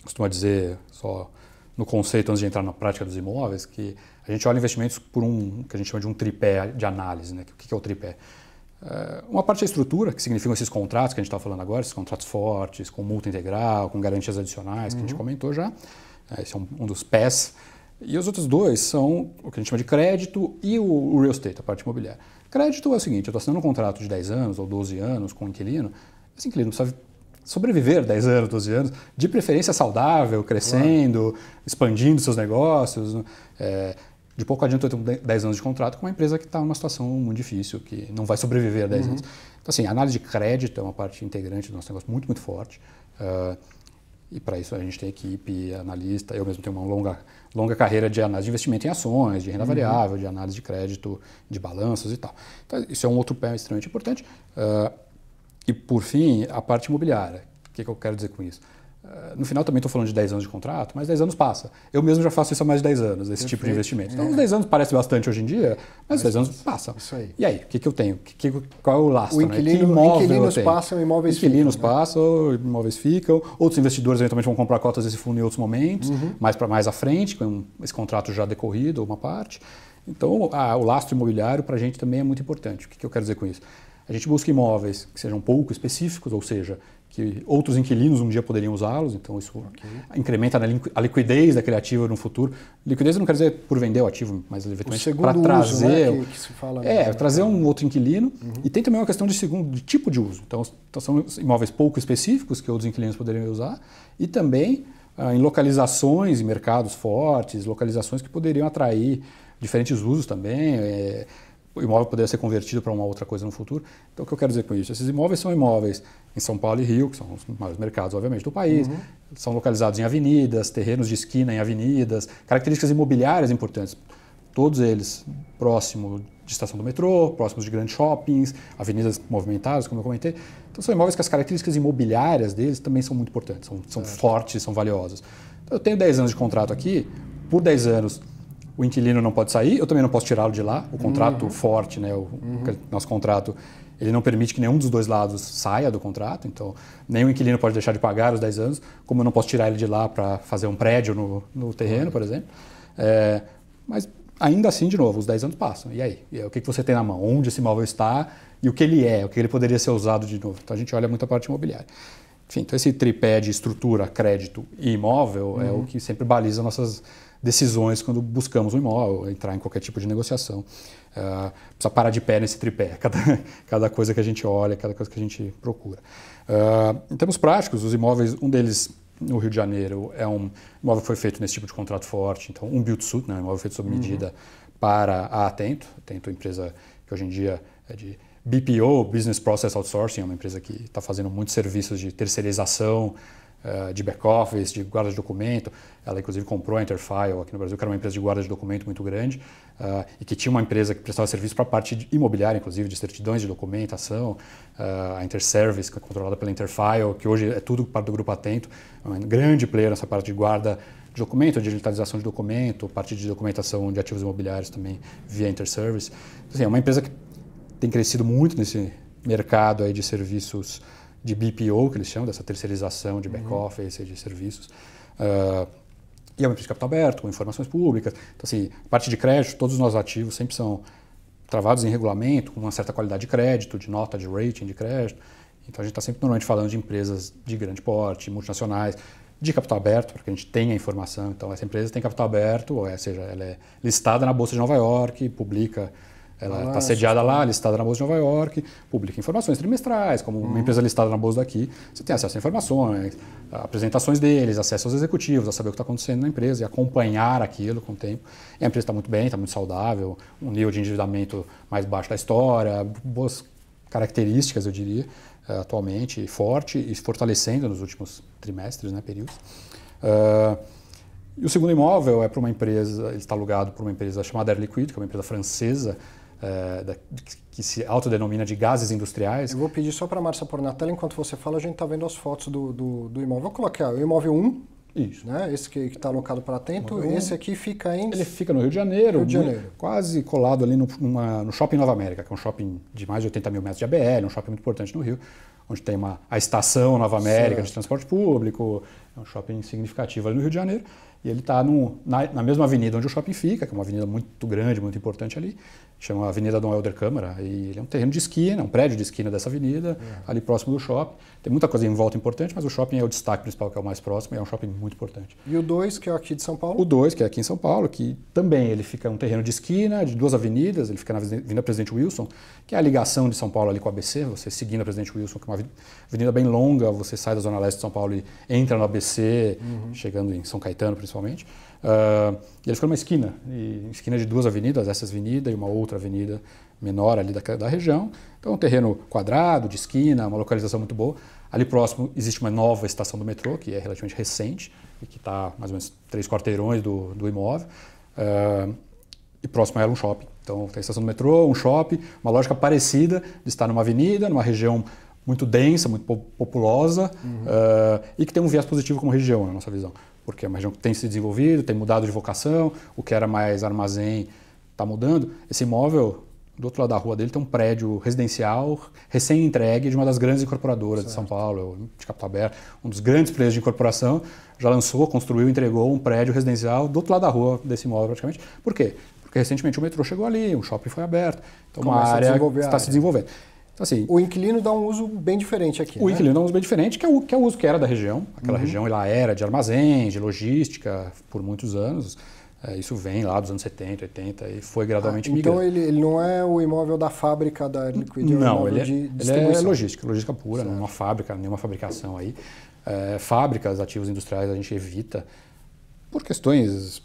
costuma dizer, só no conceito antes de entrar na prática dos imóveis, que a gente olha investimentos por um que a gente chama de um tripé de análise. Né? O que é o tripé? É, uma parte é a estrutura, que significam esses contratos que a gente está falando agora, esses contratos fortes, com multa integral, com garantias adicionais, que uhum. a gente uhum. comentou já. É, esse é um, dos pés. E os outros dois são o que a gente chama de crédito e o real estate, a parte imobiliária. Crédito é o seguinte, eu estou assinando um contrato de 10 anos ou 12 anos com um inquilino, esse inquilino precisa sobreviver 10 anos, 12 anos, de preferência saudável, crescendo, claro. expandindo seus negócios. Né? É, de pouco adianta eu ter 10 anos de contrato com uma empresa que está numa situação muito difícil, que não vai sobreviver a 10 uhum. anos. Então, assim, a análise de crédito é uma parte integrante do nosso negócio muito, muito forte. Uh, e para isso a gente tem equipe, analista. Eu mesmo tenho uma longa, longa carreira de análise de investimento em ações, de renda uhum. variável, de análise de crédito, de balanços e tal. Então, isso é um outro pé extremamente importante. Uh, e, por fim, a parte imobiliária. O que, que eu quero dizer com isso? Eh, no final também estou falando de 10 anos de contrato, mas 10 anos passa. Eu mesmo já faço isso há mais de 10 anos, esse Perfeito. tipo de investimento. Então, é. uns 10 anos parece bastante hoje em dia, mas, mas 10 anos passa. Isso aí. E aí, o que, que eu tenho? Que, que, qual é o lastro? O inquilino, né? que inquilinos passam, imóveis inquilinos ficam. Inquilinos né? passam, imóveis ficam. Outros investidores eventualmente vão comprar cotas desse fundo em outros momentos, uhum. mais para mais à frente, com esse contrato já decorrido, uma parte. Então, a, o lastro imobiliário para a gente também é muito importante. O que, que eu quero dizer com isso? A gente busca imóveis que sejam pouco específicos, ou seja, que outros inquilinos um dia poderiam usá-los, então isso okay. incrementa a liquidez da criativa no futuro. Liquidez não quer dizer por vender o ativo, mas eventualmente para trazer. Uso, né, que, que se fala é, mesmo, trazer um outro inquilino. Uhum. E tem também uma questão de segundo de tipo de uso. Então, então são imóveis pouco específicos que outros inquilinos poderiam usar, e também ah, em localizações, em mercados fortes, localizações que poderiam atrair diferentes usos também. É, o imóvel poderia ser convertido para uma outra coisa no futuro. Então, o que eu quero dizer com isso? Esses imóveis são imóveis em São Paulo e Rio, que são os maiores mercados, obviamente, do país. Uhum. São localizados em avenidas, terrenos de esquina em avenidas, características imobiliárias importantes. Todos eles próximo de estação do metrô, próximos de grandes shoppings, avenidas movimentadas, como eu comentei. Então, são imóveis que as características imobiliárias deles também são muito importantes, são, são fortes, são valiosas. Então, eu tenho 10 anos de contrato aqui, por 10 anos o inquilino não pode sair, eu também não posso tirá-lo de lá. O contrato uhum. forte, né, o uhum. nosso contrato, ele não permite que nenhum dos dois lados saia do contrato, então nenhum inquilino pode deixar de pagar os 10 anos, como eu não posso tirar ele de lá para fazer um prédio no, no terreno, uhum. por exemplo. É, mas ainda assim, de novo, os 10 anos passam. E aí? E aí o que, que você tem na mão? Onde esse imóvel está e o que ele é? O que ele poderia ser usado de novo? Então a gente olha muito a parte imobiliária. Enfim, então esse tripé de estrutura, crédito e imóvel é uhum. o que sempre baliza nossas decisões quando buscamos um imóvel, entrar em qualquer tipo de negociação. Uh, precisa parar de pé nesse tripé, cada, cada coisa que a gente olha, cada coisa que a gente procura. Uh, em termos práticos, os imóveis, um deles no Rio de Janeiro é um imóvel que foi feito nesse tipo de contrato forte, então um build-suit, né, um imóvel feito sob uhum. medida uhum. para a Atento, Atento é empresa que hoje em dia é de BPO, Business Process Outsourcing, é uma empresa que está fazendo muitos serviços de terceirização, eh, de back-office, de guarda de documento. Ela, inclusive, comprou a Interfile aqui no Brasil, que era uma empresa de guarda de documento muito grande uh, e que tinha uma empresa que prestava serviço para a parte imobiliária, inclusive, de certidões de documentação. Uh, a Interservice, que é controlada pela Interfile, que hoje é tudo parte do Grupo Atento, é um grande player nessa parte de guarda de documento, digitalização de documento, parte de documentação de ativos imobiliários também via Interservice. assim, é uma empresa que tem crescido muito nesse mercado aí de serviços de BPO, que eles chamam, dessa terceirização de back-office, uhum. de serviços. Uh, e é uma empresa de capital aberto, com informações públicas. Então, assim, parte de crédito, todos os nossos ativos sempre são travados em regulamento, com uma certa qualidade de crédito, de nota, de rating de crédito. Então, a gente está sempre normalmente falando de empresas de grande porte, multinacionais, de capital aberto, para que a gente tenha informação. Então, essa empresa tem capital aberto, ou é, seja, ela é listada na Bolsa de Nova York, publica ela está ah, sediada lá, listada na Bolsa de Nova York, publica informações trimestrais, como uhum. uma empresa listada na Bolsa daqui, você tem acesso a informações, a apresentações deles, acesso aos executivos, a saber o que está acontecendo na empresa e acompanhar aquilo com o tempo. E a empresa está muito bem, está muito saudável, um nível de endividamento mais baixo da história, boas características, eu diria, eh, atualmente, forte e fortalecendo nos últimos trimestres, né, períodos. Uh, e o segundo imóvel é para uma empresa, ele está alugado por uma empresa chamada Air Liquide, que é uma empresa francesa, é, da, que se autodenomina de gases industriais. Eu vou pedir só para a Marcia pôr na tela, enquanto você fala, a gente está vendo as fotos do, do, do imóvel. Vou colocar o imóvel 1, isso. Né? Esse que está alocado para Atento, esse aqui fica em... Ele fica no Rio de Janeiro, Rio de Janeiro. Muito, quase colado ali no, numa, no Shopping Nova América, que é um shopping de mais de 80 mil metros de ABL, um shopping muito importante no Rio, onde tem uma, a estação Nova América certo. de transporte público, é um shopping significativo ali no Rio de Janeiro. E ele está na, na, mesma avenida onde o shopping fica, que é uma avenida muito grande, muito importante ali, chama Avenida Dom Helder Câmara, e ele é um terreno de esquina, é um prédio de esquina dessa avenida, é. ali próximo do shopping. Tem muita coisa em volta importante, mas o shopping é o destaque principal, que é o mais próximo, e é um shopping muito importante. E o 2, que é aqui de São Paulo? O 2, que é aqui em São Paulo, que também ele fica um terreno de esquina, de duas avenidas, ele fica na Avenida Presidente Wilson, que é a ligação de São Paulo ali com a ABC, você seguindo a Presidente Wilson, que é uma avenida bem longa, você sai da Zona Leste de São Paulo e entra no ABC, uhum. chegando em São Caetano, principalmente principalmente, uh, ah, e ele fica numa esquina, esquina de duas avenidas, essa avenida e uma outra avenida menor ali da, da região. Então, um terreno quadrado, de esquina, uma localização muito boa. Ali próximo existe uma nova estação do metrô, que é relativamente recente, e que está mais ou menos três quarteirões do, do imóvel. Uh, e próximo a ela um shopping. Então, tem a estação do metrô, um shopping, uma lógica parecida de estar numa avenida, numa região muito densa, muito populosa uhum. uh, e que tem um viés positivo como região, na nossa visão porque é uma região que tem se desenvolvido, tem mudado de vocação, o que era mais armazém está mudando. Esse imóvel, do outro lado da rua dele, tem um prédio residencial recém-entregue de uma das grandes incorporadoras certo. de São Paulo, de Capital Aberto, um dos grandes players de incorporação, já lançou, construiu, entregou um prédio residencial do outro lado da rua desse imóvel praticamente. Por quê? Porque recentemente o metrô chegou ali, um shopping foi aberto, então Começa uma área está se desenvolvendo. Então, assim, o inquilino dá um uso bem diferente aqui. O né? inquilino dá um uso bem diferente, que é o, que é o uso que era da região. Aquela uhum. região ela era de armazém, de logística por muitos anos. É, isso vem lá dos anos 70, 80 e foi ah, gradualmente ah, migrando. Então ele, ele, não é o imóvel da fábrica da liquid Liquide? É não, é ele, é, ele é logística, logística pura, é certo. não uma fábrica, nenhuma fabricação aí. É, fábricas, ativos industriais a gente evita por questões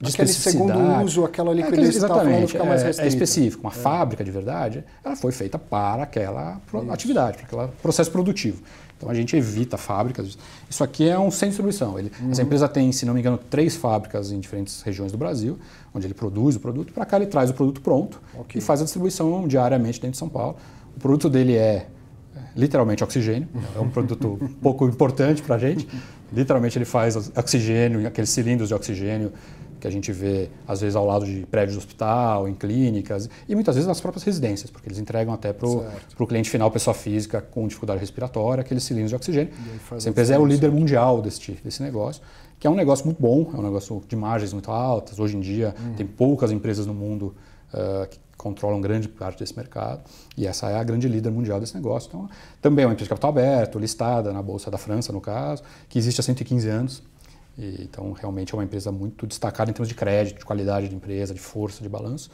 de aquele segundo uso, aquela liquidez é, que estava falando fica mais restrita. É, é específico, uma é. fábrica de verdade, ela foi feita para aquela Isso. atividade, para aquele processo produtivo. Então a gente evita fábricas. Isso aqui é um centro de distribuição. Ele, uhum. Essa empresa tem, se não me engano, três fábricas em diferentes regiões do Brasil, onde ele produz o produto. Para cá ele traz o produto pronto okay. e faz a distribuição diariamente dentro de São Paulo. O produto dele é, é literalmente oxigênio, é um produto pouco importante para a gente. Literalmente ele faz oxigênio, aqueles cilindros de oxigênio que a gente vê às vezes ao lado de prédios de hospital, em clínicas e muitas vezes nas próprias residências, porque eles entregam até para o cliente final, pessoa física com dificuldade respiratória, aqueles cilindros de oxigênio. Essa empresa é o líder mundial desse, desse negócio, que é um negócio muito bom, é um negócio de margens muito altas. Hoje em dia hum. tem poucas empresas no mundo uh, que controlam grande parte desse mercado e essa é a grande líder mundial desse negócio. Então, também é uma empresa de capital aberto, listada na Bolsa da França, no caso, que existe há 115 anos e, então, realmente é uma empresa muito destacada em termos de crédito, de qualidade de empresa, de força, de balanço.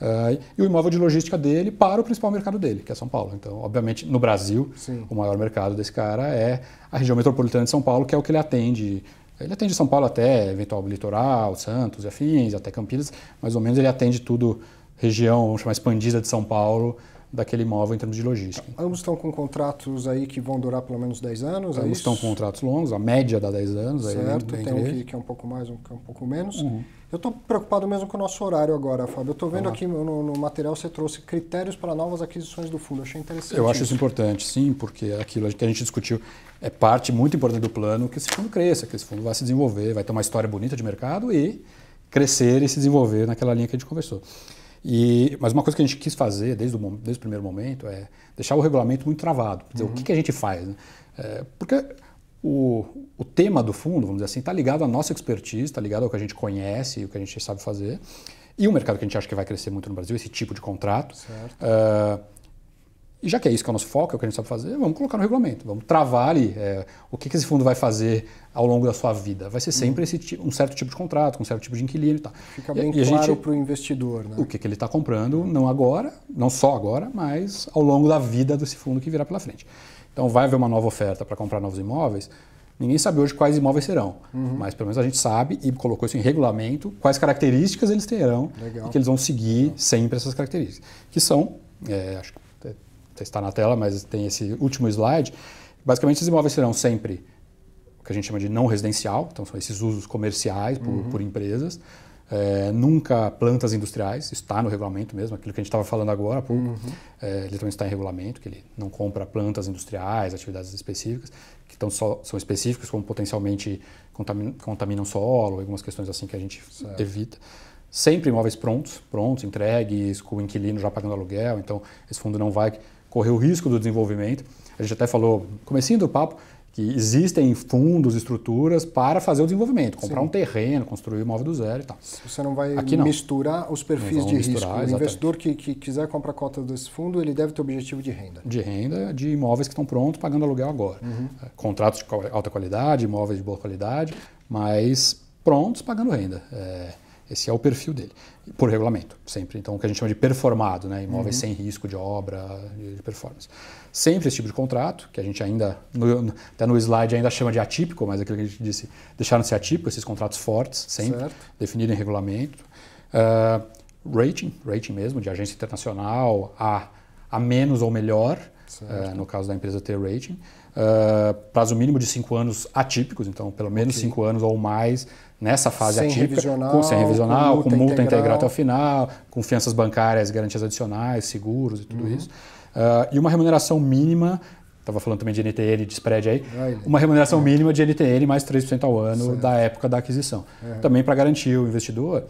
Uh, e o imóvel de logística dele para o principal mercado dele, que é São Paulo. Então, obviamente, no Brasil, Sim. o maior mercado desse cara é a região metropolitana de São Paulo, que é o que ele atende. Ele atende São Paulo até eventual litoral, Santos e afins, até Campinas, mais ou menos ele atende tudo, região, vamos chamar expandida de São Paulo, daquele imóvel em termos de logística. Ambos estão com contratos aí que vão durar pelo menos 10 anos? É Ambos é estão com contratos longos, a média dá 10 anos. Certo, aí tem um que, que, é um pouco mais, um que é um pouco menos. Uhum. Eu estou preocupado mesmo com o nosso horário agora, Fábio. Eu estou vendo aqui no, no, material você trouxe critérios para novas aquisições do fundo. Eu achei interessante. Eu acho isso, isso importante, sim, porque é aquilo que a gente discutiu é parte muito importante do plano que esse fundo cresça, que esse fundo vai se desenvolver, vai ter uma história bonita de mercado e crescer e se desenvolver naquela linha que a gente conversou. E, mas uma coisa que a gente quis fazer desde o, desde o primeiro momento é deixar o regulamento muito travado. Dizer, uhum. O que, que, a gente faz? Né? É, porque o, o, tema do fundo, vamos dizer assim, está ligado à nossa expertise, está ligado ao que a gente conhece, e o que a gente sabe fazer, e o mercado que a gente acha que vai crescer muito no Brasil, esse tipo de contrato. Certo. Uh, e já que é isso que é o nosso foco, é o que a gente sabe fazer, vamos colocar no regulamento, vamos travar ali é, o que, que esse fundo vai fazer ao longo da sua vida. Vai ser sempre esse, um certo tipo de contrato, um certo tipo de inquilino e tal. Fica bem e, claro para o investidor, né? O que, que ele está comprando, não agora, não só agora, mas ao longo da vida desse fundo que virá pela frente. Então vai haver uma nova oferta para comprar novos imóveis. Ninguém sabe hoje quais imóveis serão, uhum. mas pelo menos a gente sabe e colocou isso em regulamento, quais características eles terão Legal. e que eles vão seguir Legal. sempre essas características, que são, é, acho que está na tela, mas tem esse último slide. Basicamente, esses imóveis serão sempre o que a gente chama de não residencial, então são esses usos comerciais por, uhum. por empresas. É, nunca plantas industriais, está no regulamento mesmo, aquilo que a gente estava falando agora há pouco, uhum. é, ele também está em regulamento, que ele não compra plantas industriais, atividades específicas, que tão só, são específicas, como potencialmente contaminam, contaminam solo, algumas questões assim que a gente certo. evita. Sempre imóveis prontos, prontos, entregues, com o inquilino já pagando aluguel, então esse fundo não vai correr o risco do desenvolvimento. A gente até falou, comecinho do papo, que existem fundos, estruturas para fazer o desenvolvimento, comprar Sim. um terreno, construir o imóvel do zero e tal. Você não vai Aqui, não. misturar os perfis de misturar, risco. Exatamente. O investidor que, que quiser comprar cota desse fundo, ele deve ter objetivo de renda. De renda de imóveis que estão prontos, pagando aluguel agora. Uhum. É, contratos de alta qualidade, imóveis de boa qualidade, mas prontos, pagando renda. É, esse é o perfil dele, por regulamento, sempre. Então, o que a gente chama de performado, né? imóveis uhum. sem risco de obra, de performance. Sempre esse tipo de contrato, que a gente ainda, no, até no slide ainda chama de atípico, mas aquilo que a gente disse, deixaram de ser atípico, esses contratos fortes, sempre, certo. definido em regulamento. Uh, rating, rating mesmo, de agência internacional, a, a menos ou melhor, uh, no caso da empresa ter rating. Uh, prazo mínimo de cinco anos atípicos, então pelo menos okay. cinco anos ou mais nessa fase sem atípica, revisional, com, sem revisional, com multa, multa integral. até o final, com fianças bancárias, garantias adicionais, seguros e tudo uhum. isso. Uh, e uma remuneração mínima, estava falando também de NTN, de spread aí, uma remuneração é. mínima de NTN mais 3% ao ano certo. da época da aquisição. É. Também para garantir o investidor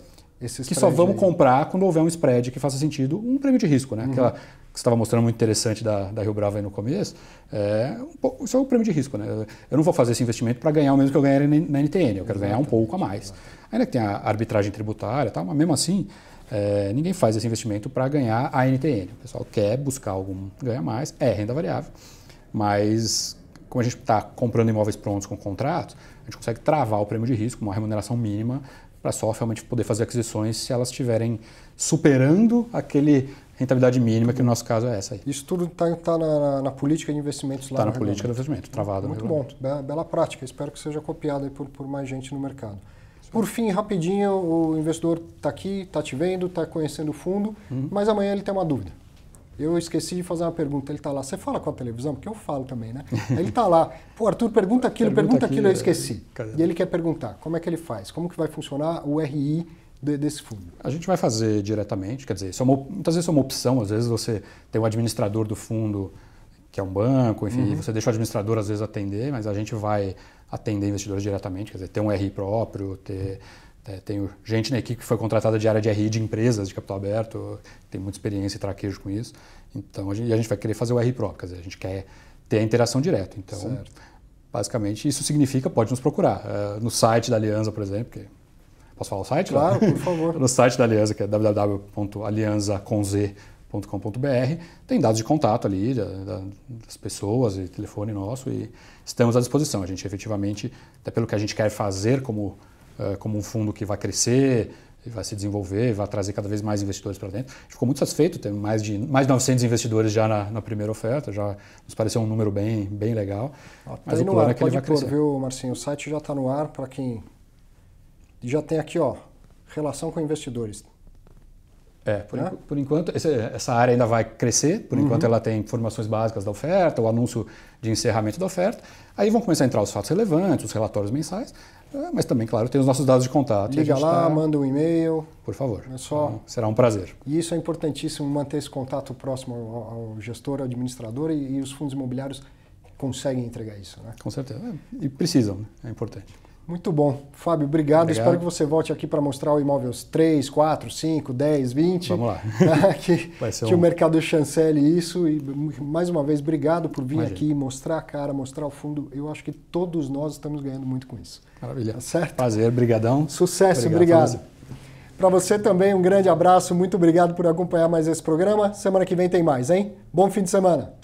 que só vamos aí. comprar quando houver um spread que faça sentido, um prêmio de risco, né? Uhum. Aquela que estava mostrando muito interessante da, da Rio Bravo aí no começo, é, um pouco, isso é um prêmio de risco. Né? Eu não vou fazer esse investimento para ganhar o mesmo que eu ganhei na NTN, eu quero ganhar um pouco a mais. Ainda que tenha arbitragem tributária e tal, mas mesmo assim, é, ninguém faz esse investimento para ganhar a NTN. O pessoal quer buscar algum ganha mais, é renda variável, mas como a gente está comprando imóveis prontos com contratos, a gente consegue travar o prêmio de risco, uma remuneração mínima, para só realmente poder fazer aquisições se elas estiverem superando aquele rentabilidade mínima, que no nosso caso é essa aí. Isso tudo está tá, tá na, na, política de investimentos lá Está na política de investimento, travado. Muito bom, bela, prática. Espero que seja copiada por, por mais gente no mercado. Por fim, rapidinho, o investidor está aqui, está te vendo, está conhecendo o fundo, uhum. mas amanhã ele tem uma dúvida. Eu esqueci de fazer uma pergunta. Ele está lá. Você fala com a televisão? Porque eu falo também, né? Ele está lá. Pô, Arthur, pergunta aquilo, pergunta, pergunta aquilo, aquilo, eu é. esqueci. Cadê? E ele quer perguntar. Como é que ele faz? Como que vai funcionar o RI de, desse fundo? A gente vai fazer diretamente, quer dizer, isso é uma, muitas vezes é uma opção, às vezes você tem um administrador do fundo que é um banco, enfim, uhum. você deixa o administrador às vezes atender, mas a gente vai atender investidores diretamente, quer dizer, ter um RI próprio, ter é, tenho gente na equipe que foi contratada de área de RI de empresas de capital aberto, tem muita experiência e traquejo com isso. Então, a gente, e a gente vai querer fazer o RI próprio, quer dizer, a gente quer ter a interação direta. Então, certo. basicamente, isso significa, pode nos procurar. É, no site da Aliança, por exemplo, que Posso falar o site? Claro, por favor. no site da Aliança que é www.alianzaconz.com.br, tem dados de contato ali da, da, das pessoas e telefone nosso e estamos à disposição. A gente efetivamente, até pelo que a gente quer fazer como, uh, como um fundo que vai crescer, vai se desenvolver, vai trazer cada vez mais investidores para dentro. Ficou muito satisfeito, tem mais de mais de 900 investidores já na, na, primeira oferta, já nos pareceu um número bem, bem legal. Ó, tá mas o plano ar, é que ele vai pôr, crescer. Viu, Marcinho? O site já está no ar para quem já tem aqui, ó, relação com investidores. É, por, é? por enquanto, esse, essa área ainda vai crescer, por uhum. enquanto ela tem informações básicas da oferta, o anúncio de encerramento da oferta. Aí vão começar a entrar os fatos relevantes, os relatórios mensais, ah, mas também, claro, tem os nossos dados de contato. Liga lá, tá... manda um e-mail. Por favor. É só... Então, será um prazer. E isso é importantíssimo, manter esse contato próximo ao, ao gestor, ao administrador e, e, os fundos imobiliários conseguem entregar isso, né? Com certeza. É, e precisam, né? é importante. Muito bom. Fábio, obrigado. obrigado. Espero que você volte aqui para mostrar o imóvel 3, 4, 5, 10, 20. Vamos lá. que, que o mercado chancele isso. E mais uma vez, obrigado por vir Imagina. aqui mostrar a cara, mostrar o fundo. Eu acho que todos nós estamos ganhando muito com isso. Maravilha. Tá certo? Prazer, brigadão. Sucesso, obrigado. Para você também, um grande abraço. Muito obrigado por acompanhar mais esse programa. Semana que vem tem mais, hein? Bom fim de semana.